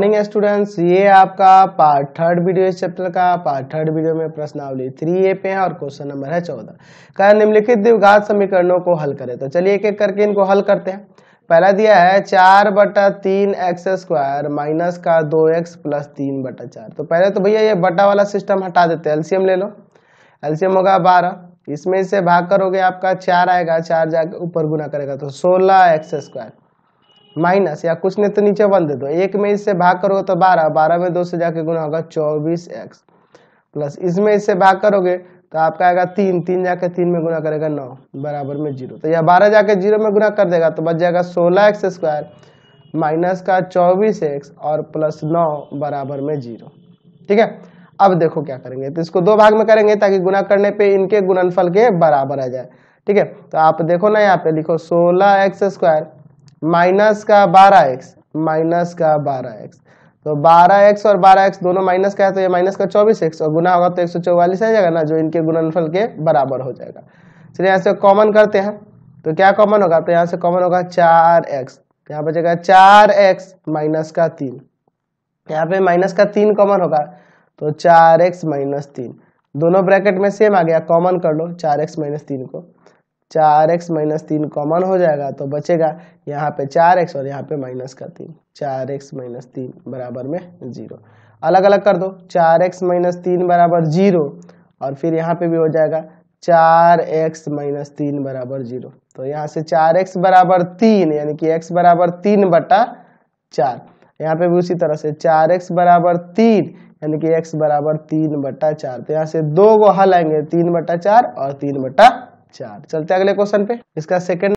morning students ये आपका part third video इस चैप्टर का पार्ट थर्ड वीडियो में प्रश्नावली थ्री ए पे है और क्वेश्चन नंबर है चौदह कह निम्नलिखित द्विघात समीकरणों को हल करें तो चलिए एक एक करके इनको हल करते हैं पहला दिया है चार बटा तीन एक्स स्क्वायर माइनस का दो एक्स प्लस तीन बटा चार तो पहले तो भैया ये बटा वाला सिस्टम हटा देते हैं एल्सियम ले लो एल्सियम होगा बारह इसमें से भाग करोगे आपका चार आएगा चार जाकर ऊपर गुना करेगा तो सोलह एक्स स्क्वायर माइनस या कुछ नहीं तो नीचे वन दे दो एक में इससे भाग करोगे तो बारह बारह में दो से जाके गुना होगा चौबीस एक्स प्लस इसमें इससे भाग करोगे तो आपका आएगा तीन तीन जाके तीन में गुना करेगा नौ बराबर में जीरो तो या बारह जाके जीरो में गुना कर देगा तो बच जाएगा सोलह एक्स स्क्वायर माइनस का चौबीस एक्स और प्लस नौ बराबर में जीरो ठीक है अब देखो क्या करेंगे तो इसको दो भाग में करेंगे ताकि गुना करने पे इनके गुणनफल के बराबर आ जाए ठीक है तो आप देखो ना यहाँ पे लिखो सोलह एक्स स्क्वायर माइनस का बारह एक्स माइनस का बारह एक्स तो बारह एक्स और बारह एक्स दोनों माइनस का है तो ये माइनस का चौबीस एक्स और गुना होगा तो एक सौ चौवालीस आ जाएगा ना जो इनके गुणनफल के बराबर हो जाएगा चलिए यहाँ से कॉमन करते हैं तो क्या कॉमन होगा तो यहाँ से कॉमन होगा चार एक्स तो यहाँ बचेगा चार एक्स माइनस का तीन यहाँ पे माइनस का तीन कॉमन होगा तो चार एक्स माइनस तीन दोनों ब्रैकेट में सेम आ गया कॉमन कर लो चार एक्स माइनस तीन को चार एक्स माइनस तीन कॉमन हो जाएगा तो बचेगा यहाँ पे चार एक्स और यहाँ पे माइनस का तीन चार एक्स माइनस तीन बराबर में जीरो अलग अलग कर दो चार एक्स माइनस तीन बराबर जीरो और फिर यहाँ पे भी हो जाएगा चार एक्स माइनस तीन बराबर जीरो तो यहाँ से चार एक्स बराबर तीन यानी कि एक्स बराबर तीन बटा चार यहाँ पे भी उसी तरह से चार एक्स बराबर तीन यानी कि एक्स बराबर तीन बटा चार तो यहाँ से दो गो हल आएंगे तीन बटा चार और तीन बटा चार चलते अगले क्वेश्चन पे इसका सेकंड